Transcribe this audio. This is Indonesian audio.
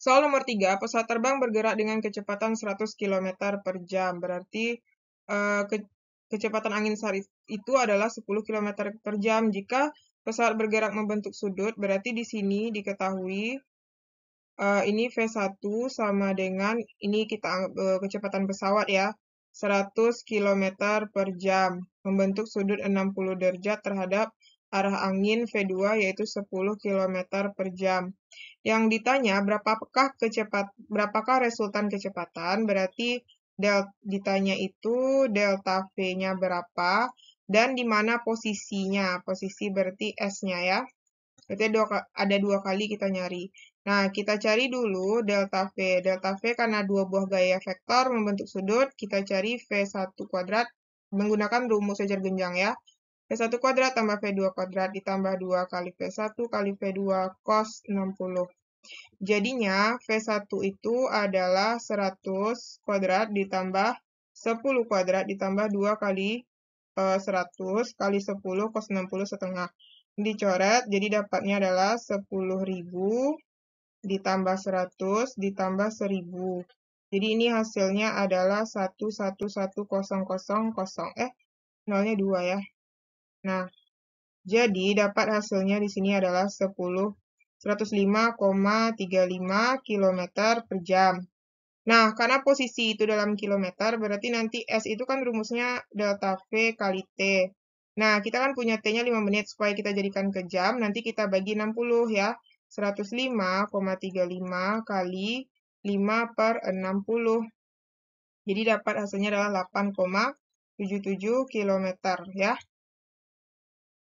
Soal nomor tiga pesawat terbang bergerak dengan kecepatan 100 km per jam, berarti uh, ke kecepatan angin saat itu adalah 10 km per jam. Jika pesawat bergerak membentuk sudut, berarti di sini diketahui uh, ini V1 sama dengan, ini kita anggap uh, kecepatan pesawat ya, 100 km per jam, membentuk sudut 60 derajat terhadap arah angin V2 yaitu 10 km per jam. Yang ditanya berapakah kecepat, berapakah resultan kecepatan, berarti del, ditanya itu delta V-nya berapa, dan di mana posisinya, posisi berarti S-nya ya. Berarti dua, ada dua kali kita nyari. Nah, kita cari dulu delta V. Delta V karena dua buah gaya vektor membentuk sudut, kita cari V1 kuadrat menggunakan rumus sejajar genjang ya. V1 kuadrat tambah V2 kuadrat ditambah 2 kali V1 kali V2 cos 60. Jadinya V1 itu adalah 100 kuadrat ditambah 10 kuadrat ditambah 2 kali 100 eh, kali 10 cos 60 setengah. Dicoret, jadi dapatnya adalah 10.000 ditambah 100 ditambah 1000. Jadi ini hasilnya adalah 111000. Eh, nolnya 2 ya. Nah, jadi dapat hasilnya di sini adalah 10 105,35 km per jam. Nah, karena posisi itu dalam kilometer, berarti nanti S itu kan rumusnya delta V kali T. Nah, kita kan punya T-nya 5 menit, supaya kita jadikan ke jam, nanti kita bagi 60 ya. 105,35 kali 5 per 60. Jadi dapat hasilnya adalah 8,77 km ya.